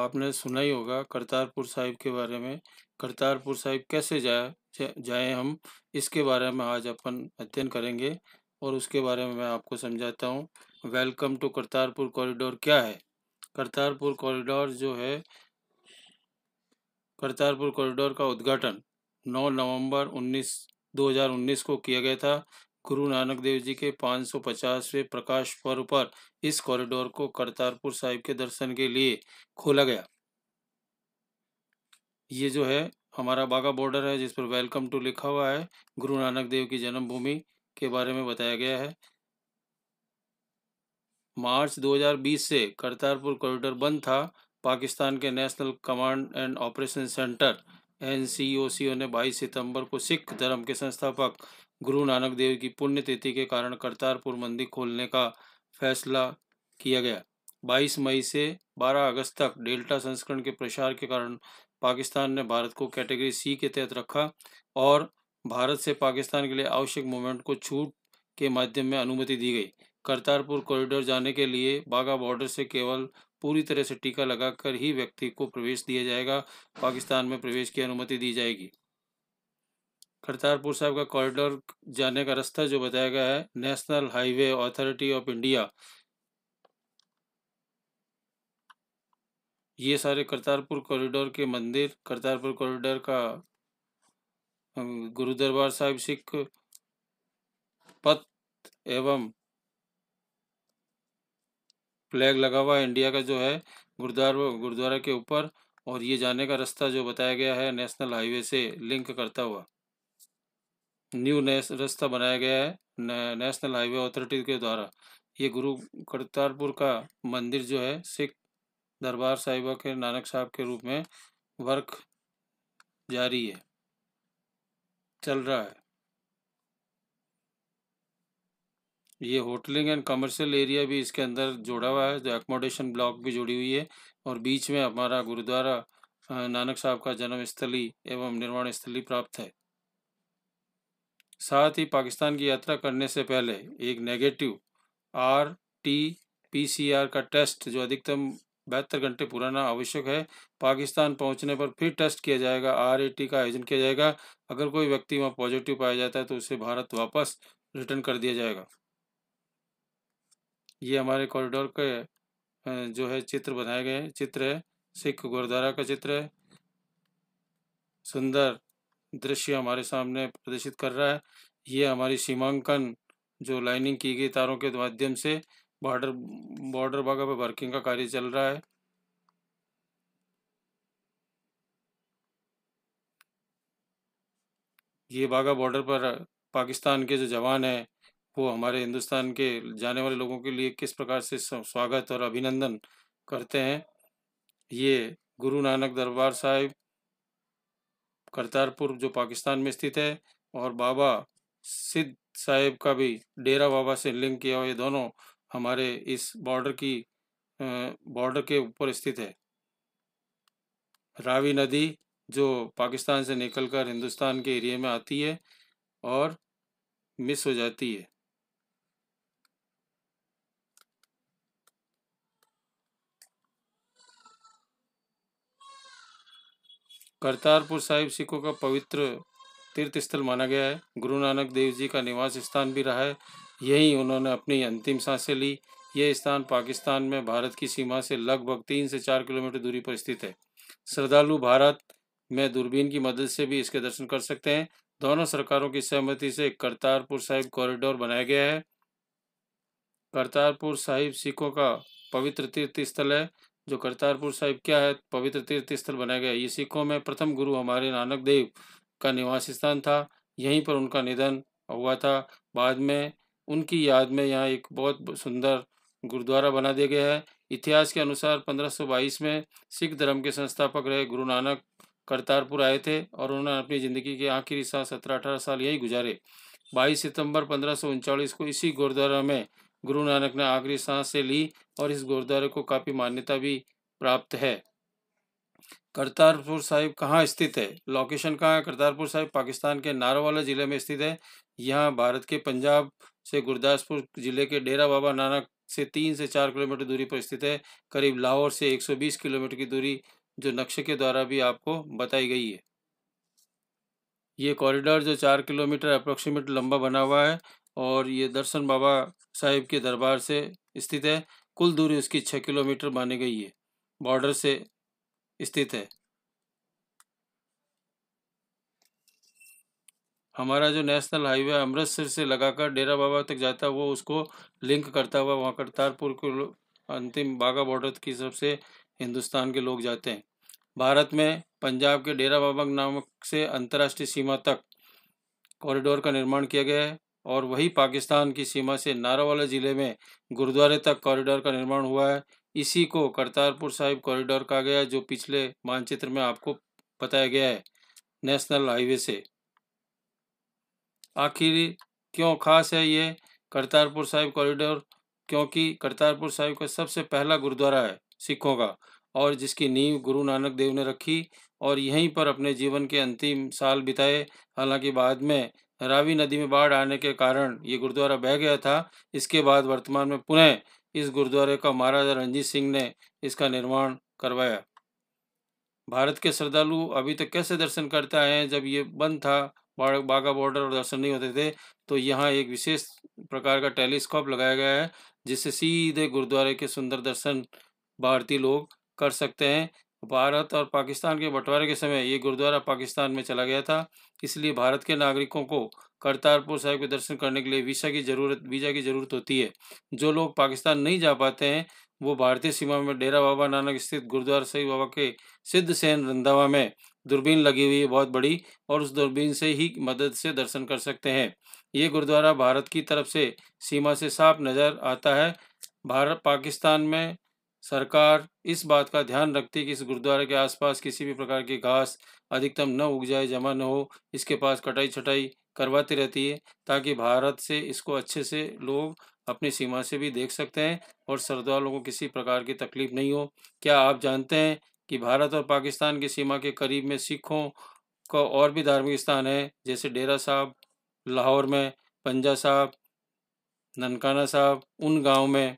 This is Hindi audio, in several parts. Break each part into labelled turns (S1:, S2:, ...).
S1: आपने सुना ही होगा करतारपुर साहिब के बारे में करतारपुर साहिब कैसे जाए जाए हम इसके बारे में आज अपन अध्ययन करेंगे और उसके बारे में मैं आपको समझाता हूँ वेलकम टू करतारपुर कॉरिडोर क्या है करतारपुर कॉरिडोर जो है करतारपुर कॉरिडोर का उद्घाटन 9 नवंबर 19 2019 को किया गया था गुरु नानक देव जी के 550वें प्रकाश पर्व पर इस कॉरिडोर को करतारपुर साहिब के दर्शन के लिए खोला गया ये जो है हमारा बागा बॉर्डर है जिस पर वेलकम टू लिखा हुआ है गुरु नानक देव की जन्मभूमि के बारे में बताया गया है मार्च 2020 से करतारपुर कॉरिडोर बंद था पाकिस्तान के national command and operation centre एन ने 22 सितंबर को सिख धर्म के संस्थापक गुरु नानक देव की पुण्यतिथि के कारण करतारपुर मंदिर खोलने का फैसला किया गया 22 मई से 12 अगस्त तक डेल्टा संस्करण के प्रसार के कारण पाकिस्तान ने भारत को कैटेगरी सी के तहत रखा और भारत से पाकिस्तान के लिए आवश्यक मूवमेंट को छूट के माध्यम में अनुमति दी गई करतारपुर कॉरिडोर जाने के लिए बाघा बॉर्डर से केवल पूरी तरह से टीका लगाकर ही व्यक्ति को प्रवेश दिया जाएगा पाकिस्तान में प्रवेश की अनुमति दी जाएगी करतारपुर साहब का कॉरिडोर जाने का रास्ता जो बताया गया है national highway authority of India ये सारे करतारपुर कॉरिडोर के मंदिर करतारपुर कॉरिडोर का गुरु दरबार साहिब सिख पथ एवं फ्लैग लगा हुआ इंडिया का जो है गुरुद्वार गुरुद्वारा के ऊपर और ये जाने का रास्ता जो बताया गया है नेशनल हाईवे से लिंक करता हुआ न्यू रास्ता बनाया गया है नेशनल हाईवे अथॉरिटी के द्वारा ये गुरु करतारपुर का मंदिर जो है सिख दरबार साहिबा के नानक साहब के रूप में वर्क जारी है चल रहा है ये होटलिंग एंड कमर्शियल एरिया भी इसके अंदर जोड़ा हुआ है जो एकोमोडेशन ब्लॉक भी जुड़ी हुई है और बीच में हमारा गुरुद्वारा नानक साहब का जन्म स्थली एवं निर्माण स्थली प्राप्त है साथ ही पाकिस्तान की यात्रा करने से पहले एक negative R T P C R का टेस्ट जो अधिकतम बहत्तर घंटे पुराना आवश्यक है पाकिस्तान पहुंचने पर फिर टेस्ट किया जाएगा आर ए टी का आयोजन किया जाएगा अगर कोई व्यक्ति वहां पॉजिटिव पाया जाता है तो उसे भारत वापस रिटर्न कर दिया जाएगा ये हमारे कॉरिडोर के जो है चित्र बनाए गए चित्र है सिख गुरुद्वारा का चित्र है सुंदर दृश्य हमारे सामने प्रदर्शित कर रहा है ये हमारी सीमांकन जो लाइनिंग की गई तारों के माध्यम से बॉर्डर बॉर्डर भागा पर वर्किंग का कार्य चल रहा है ये बागा बॉर्डर पर पाकिस्तान के जो जवान हैं वो हमारे हिंदुस्तान के जाने वाले लोगों के लिए किस प्रकार से स्वागत और अभिनंदन करते हैं ये गुरु नानक दरबार साहिब करतारपुर जो पाकिस्तान में स्थित है और बाबा सिद्ध साहेब का भी डेरा बाबा से लिंक किया हुआ ये दोनों हमारे इस बॉर्डर की बॉर्डर के ऊपर स्थित है रावी नदी जो पाकिस्तान से निकलकर हिंदुस्तान के एरिए में आती है और मिस हो जाती है करतारपुर साहिब सिखों का पवित्र तीर्थ स्थल माना गया है गुरु नानक देव जी का निवास स्थान भी रहा है यहीं उन्होंने अपनी अंतिम सांसें ली यह स्थान पाकिस्तान में भारत की सीमा से लगभग तीन से चार किलोमीटर दूरी पर स्थित है श्रद्धालु भारत में दूरबीन की मदद से भी इसके दर्शन कर सकते हैं दोनों सरकारों की सहमति से करतारपुर साहिब कॉरिडोर बनाया गया है करतारपुर साहिब सिखों का पवित्र तीर्थ स्थल है जो करतारपुर साहिब क्या है पवित्र तीर्थ स्थल बनाया गया ये सिखों में प्रथम गुरु हमारे नानक देव का निवास स्थान था यहीं पर उनका निधन हुआ था बाद में उनकी याद में यहाँ एक बहुत सुंदर गुरुद्वारा बना दिया गया है इतिहास के अनुसार 1522 में सिख धर्म के संस्थापक रहे गुरु नानक करतारपुर आए थे और उन्होंने अपनी ज़िंदगी के आखिरी साल सत्रह अठारह साल यही गुजारे 22 सितंबर पंद्रह को इसी गुरुद्वारा में गुरु नानक ने आखिरी सांस से ली और इस गुरुद्वारे को काफ़ी मान्यता भी प्राप्त है करतारपुर साहिब कहाँ स्थित है लोकेशन कहाँ है करतारपुर साहिब पाकिस्तान के नारोवाला ज़िले में स्थित है यहाँ भारत के पंजाब से गुरदासपुर ज़िले के डेरा बाबा नानक से तीन से चार किलोमीटर दूरी पर स्थित है करीब लाहौर से 120 किलोमीटर की दूरी जो नक्शे के द्वारा भी आपको बताई गई है ये कॉरिडोर जो चार किलोमीटर अप्रोक्सीमेट लंबा बना हुआ है और ये दर्शन बाबा साहिब के दरबार से स्थित है कुल दूरी उसकी छः किलोमीटर मानी गई है बॉर्डर से स्थित है हमारा जो नेशनल हाईवे अमृतसर से लगाकर डेरा बाबा तक जाता है वो उसको लिंक करता हुआ वहाँ करतारपुर के अंतिम बाघा बॉर्डर की सबसे हिंदुस्तान के लोग जाते हैं भारत में पंजाब के डेरा बाबा नामक से अंतर्राष्ट्रीय सीमा तक कॉरिडोर का निर्माण किया गया है और वही पाकिस्तान की सीमा से नारावाला ज़िले में गुरुद्वारे तक कॉरिडोर का निर्माण हुआ है इसी को करतारपुर साहिब कॉरिडोर कहा गया जो पिछले मानचित्र में आपको बताया गया है नेशनल हाईवे से आखिर क्यों खास है ये करतारपुर साहिब कॉरिडोर क्योंकि करतारपुर साहिब का सबसे पहला गुरुद्वारा है सिखों का और जिसकी नींव गुरु नानक देव ने रखी और यहीं पर अपने जीवन के अंतिम साल बिताए हालांकि बाद में रावी नदी में बाढ़ आने के कारण ये गुरुद्वारा बह गया था इसके बाद वर्तमान में पुनः इस गुरुद्वारे का महाराजा रणजीत सिंह ने इसका निर्माण करवाया भारत के श्रद्धालु अभी तक कैसे दर्शन करते आए हैं जब ये बंद था बाघा बॉर्डर और दर्शन नहीं होते थे तो यहाँ एक विशेष प्रकार का टेलीस्कोप लगाया गया है जिससे सीधे गुरुद्वारे के सुंदर दर्शन भारतीय लोग कर सकते हैं भारत और पाकिस्तान के बंटवारे के समय ये गुरुद्वारा पाकिस्तान में चला गया था इसलिए भारत के नागरिकों को करतारपुर साहिब के दर्शन करने के लिए वीज़ा की ज़रूरत वीज़ा की ज़रूरत होती है जो लोग पाकिस्तान नहीं जा पाते हैं वो भारतीय सीमा में डेरा बाबा नानक स्थित गुरुद्वारा साहिब बाबा के सिद्ध सेन रंधावा में दूरबीन लगी हुई है बहुत बड़ी और उस दूरबीन से ही मदद से दर्शन कर सकते हैं ये गुरुद्वारा भारत की तरफ से सीमा से साफ नज़र आता है भारत पाकिस्तान में सरकार इस बात का ध्यान रखती है कि इस गुरुद्वारे के आसपास किसी भी प्रकार की घास अधिकतम न उग जाए जमा न हो इसके पास कटाई छटाई करवाती रहती है ताकि भारत से इसको अच्छे से लोग अपनी सीमा से भी देख सकते हैं और श्रद्धालुओं को किसी प्रकार की तकलीफ नहीं हो क्या आप जानते हैं कि भारत और पाकिस्तान की सीमा के करीब में सिखों का और भी धार्मिक स्थान है जैसे डेरा साहब लाहौर में पंजा साहब ननकाना साहब उन गाँव में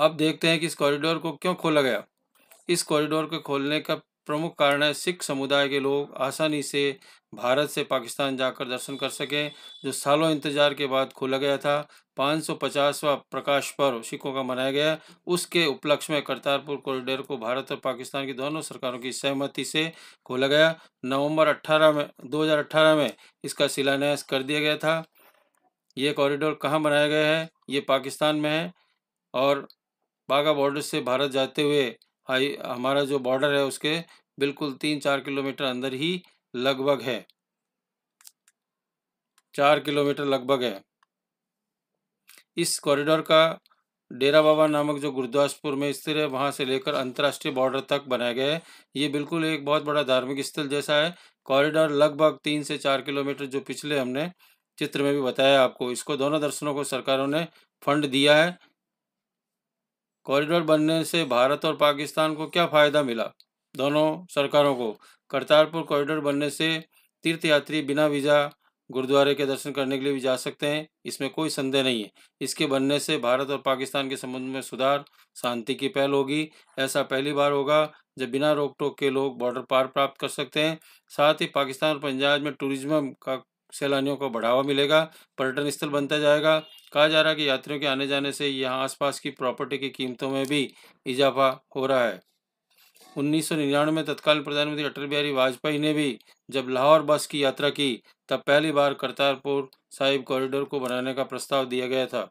S1: अब देखते हैं कि इस कॉरिडोर को क्यों खोला गया इस कॉरिडोर के खोलने का प्रमुख कारण है सिख समुदाय के लोग आसानी से भारत से पाकिस्तान जाकर दर्शन कर सकें जो सालों इंतजार के बाद खोला गया था 550वां प्रकाश पर्व सिखों का मनाया गया उसके उपलक्ष्य में करतारपुर कॉरिडोर को भारत और पाकिस्तान की दोनों सरकारों की सहमति से खोला गया नवंबर 18 में 2018 में इसका शिलान्यास कर दिया गया था ये कॉरिडोर कहाँ बनाया गया है ये पाकिस्तान में है और बाघा बॉर्डर से भारत जाते हुए आई हमारा जो बॉर्डर है उसके बिल्कुल तीन चार किलोमीटर अंदर ही लगभग है चार किलोमीटर लगभग है इस कॉरिडोर का डेरा बाबा नामक जो गुरुदासपुर में स्थित है वहाँ से लेकर अंतर्राष्ट्रीय बॉर्डर तक बनाया गया है ये बिल्कुल एक बहुत बड़ा धार्मिक स्थल जैसा है कॉरिडोर लगभग तीन से चार किलोमीटर जो पिछले हमने चित्र में भी बताया आपको इसको दोनों दर्शनों को सरकारों ने फंड दिया है कॉरिडोर बनने से भारत और पाकिस्तान को क्या फ़ायदा मिला दोनों सरकारों को करतारपुर कॉरिडोर बनने से तीर्थयात्री बिना वीज़ा गुरुद्वारे के दर्शन करने के लिए भी जा सकते हैं इसमें कोई संदेह नहीं है इसके बनने से भारत और पाकिस्तान के संबंध में सुधार शांति की पहल होगी ऐसा पहली बार होगा जब बिना रोक टोक के लोग बॉर्डर पार प्राप्त कर सकते हैं साथ ही पाकिस्तान और पंजाब में टूरिज्म का सैलानियों को बढ़ावा मिलेगा पर्यटन स्थल बनता जाएगा कहा जा रहा है कि यात्रियों के आने जाने से यहाँ आसपास की प्रॉपर्टी की कीमतों में भी इजाफा हो रहा है उन्नीस में तत्कालीन प्रधानमंत्री अटल बिहारी वाजपेयी ने भी जब लाहौर बस की यात्रा की तब पहली बार करतारपुर साहिब कॉरिडोर को बनाने का प्रस्ताव दिया गया था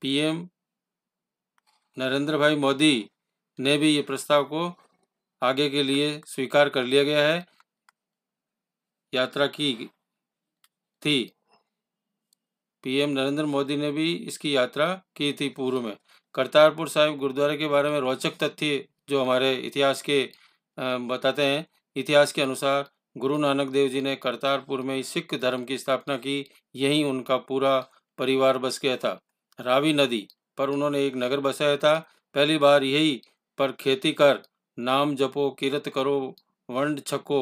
S1: पीएम नरेंद्र भाई मोदी ने भी ये प्रस्ताव को आगे के लिए स्वीकार कर लिया गया है यात्रा की थी पीएम नरेंद्र मोदी ने भी इसकी यात्रा की थी पूर्व में करतारपुर साहिब गुरुद्वारे के बारे में रोचक तथ्य जो हमारे इतिहास के बताते हैं इतिहास के अनुसार गुरु नानक देव जी ने करतारपुर में सिख धर्म की स्थापना की यहीं उनका पूरा परिवार बस गया था रावी नदी पर उन्होंने एक नगर बसाया था पहली बार यही पर खेती कर नाम जपो किरत करो वंड छको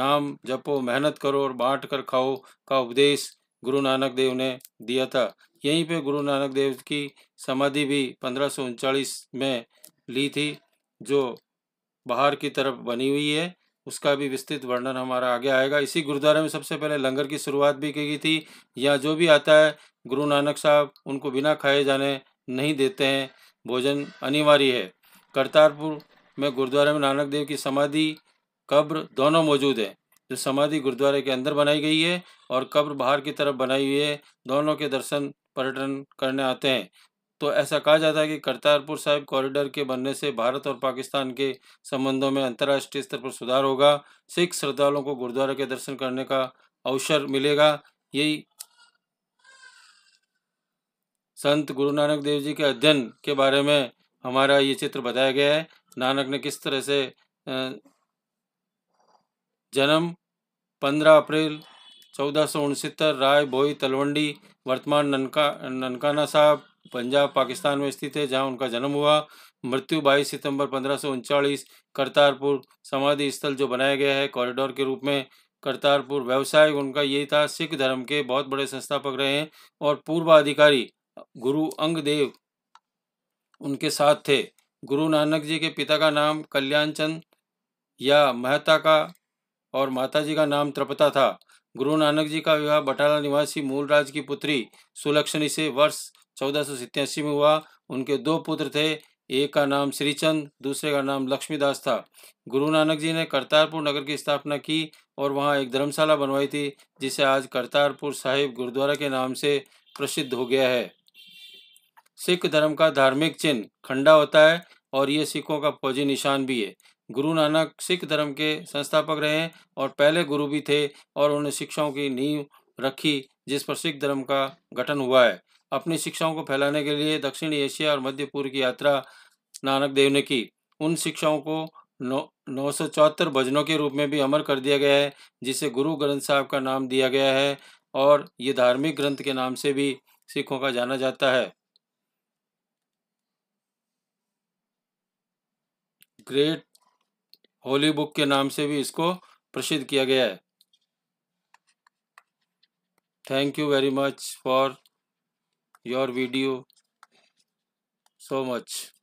S1: नाम जपो मेहनत करो और बांट कर खाओ का उपदेश गुरु नानक देव ने दिया था यहीं पे गुरु नानक देव की समाधि भी पंद्रह में ली थी जो बाहर की तरफ बनी हुई है उसका भी विस्तृत वर्णन हमारा आगे आएगा इसी गुरुद्वारे में सबसे पहले लंगर की शुरुआत भी की गई थी यहाँ जो भी आता है गुरु नानक साहब उनको बिना खाए जाने नहीं देते हैं भोजन अनिवार्य है करतारपुर में गुरुद्वारे में नानक देव की समाधि कब्र दोनों मौजूद है जो समाधि गुरुद्वारे के अंदर बनाई गई है और कब्र बाहर की तरफ बनाई हुई है दोनों के दर्शन पर्यटन करने आते हैं तो ऐसा कहा जाता है कि करतारपुर साहिब कॉरिडोर के बनने से भारत और पाकिस्तान के संबंधों में अंतर्राष्ट्रीय स्तर पर सुधार होगा सिख श्रद्धालुओं को गुरुद्वारे के दर्शन करने का अवसर मिलेगा यही संत गुरु नानक देव जी के अध्ययन के बारे में हमारा ये चित्र बताया गया है नानक ने किस तरह से जन्म 15 अप्रैल चौदह राय भोई तलवंडी वर्तमान ननका ननकाना साहब पंजाब पाकिस्तान में स्थित है जहां उनका जन्म हुआ मृत्यु 22 सितंबर पंद्रह करतारपुर समाधि स्थल जो बनाया गया है कॉरिडोर के रूप में करतारपुर व्यवसाय उनका यही था सिख धर्म के बहुत बड़े संस्थापक रहे हैं और पूर्व अधिकारी गुरु अंगदेव उनके साथ थे गुरु नानक जी के पिता का नाम कल्याणचंद या महता का और माता जी का नाम त्रपता था गुरु नानक जी का विवाह बटाला निवासी मूलराज की पुत्री सुलक्षणी से वर्ष चौदह में हुआ उनके दो पुत्र थे एक का नाम श्रीचंद दूसरे का नाम लक्ष्मीदास था गुरु नानक जी ने करतारपुर नगर की स्थापना की और वहाँ एक धर्मशाला बनवाई थी जिसे आज करतारपुर साहिब गुरुद्वारा के नाम से प्रसिद्ध हो गया है सिख धर्म का धार्मिक चिन्ह खंडा होता है और ये सिखों का फौजी निशान भी है गुरु नानक सिख धर्म के संस्थापक रहे हैं और पहले गुरु भी थे और उन्होंने शिक्षाओं की नींव रखी जिस पर सिख धर्म का गठन हुआ है अपनी शिक्षाओं को फैलाने के लिए दक्षिण एशिया और मध्य पूर्व की यात्रा नानक देव ने की उन शिक्षाओं को नौ नौ सौ चौहत्तर भजनों के रूप में भी अमर कर दिया गया है जिसे गुरु ग्रंथ साहब का नाम दिया गया है और ये धार्मिक ग्रंथ के नाम से भी सिखों का जाना जाता है ग्रेट होली बुक के नाम से भी इसको प्रसिद्ध किया गया है thank you very much for your video so much